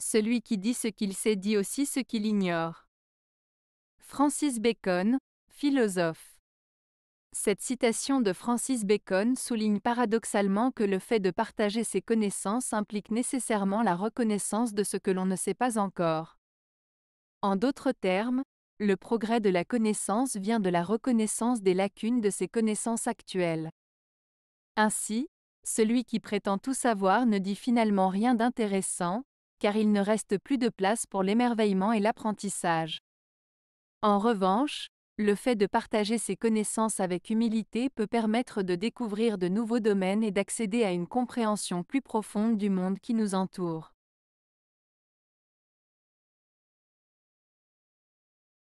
celui qui dit ce qu'il sait dit aussi ce qu'il ignore. Francis Bacon, philosophe. Cette citation de Francis Bacon souligne paradoxalement que le fait de partager ses connaissances implique nécessairement la reconnaissance de ce que l'on ne sait pas encore. En d'autres termes, le progrès de la connaissance vient de la reconnaissance des lacunes de ses connaissances actuelles. Ainsi, celui qui prétend tout savoir ne dit finalement rien d'intéressant, car il ne reste plus de place pour l'émerveillement et l'apprentissage. En revanche, le fait de partager ses connaissances avec humilité peut permettre de découvrir de nouveaux domaines et d'accéder à une compréhension plus profonde du monde qui nous entoure.